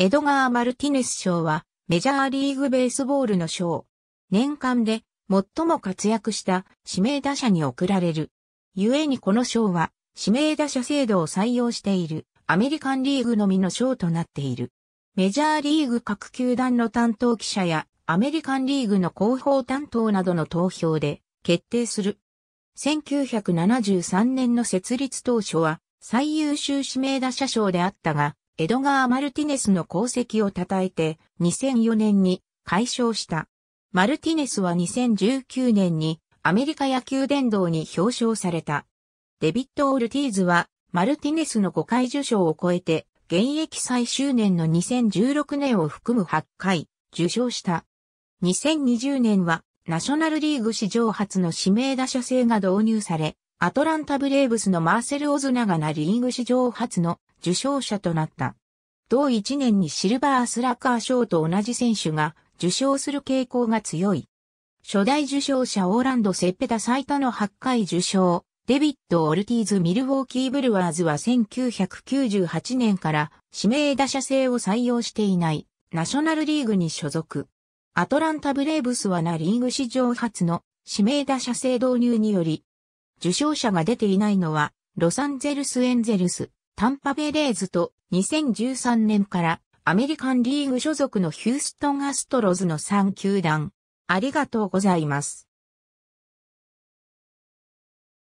エドガー・マルティネス賞はメジャーリーグベースボールの賞。年間で最も活躍した指名打者に贈られる。故にこの賞は指名打者制度を採用しているアメリカンリーグのみの賞となっている。メジャーリーグ各球団の担当記者やアメリカンリーグの広報担当などの投票で決定する。1973年の設立当初は最優秀指名打者賞であったが、エドガー・マルティネスの功績を称えて、2004年に解消した。マルティネスは2019年にアメリカ野球殿堂に表彰された。デビッド・オルティーズは、マルティネスの5回受賞を超えて、現役最終年の2016年を含む8回受賞した。2020年は、ナショナルリーグ史上初の指名打者制が導入され、アトランタブレーブスのマーセル・オズナがなリーグ史上初の受賞者となった。同一年にシルバースラッガー賞と同じ選手が受賞する傾向が強い。初代受賞者オーランド・セッペダ最多の8回受賞、デビッド・オルティーズ・ミルウォーキー・ブルワーズは1998年から指名打者制を採用していないナショナルリーグに所属。アトランタ・ブレーブスはナ・リーグ史上初の指名打者制導入により、受賞者が出ていないのはロサンゼルス・エンゼルス、タンパベレーズと2013年からアメリカンリーグ所属のヒューストンアストロズの3球団。ありがとうございます。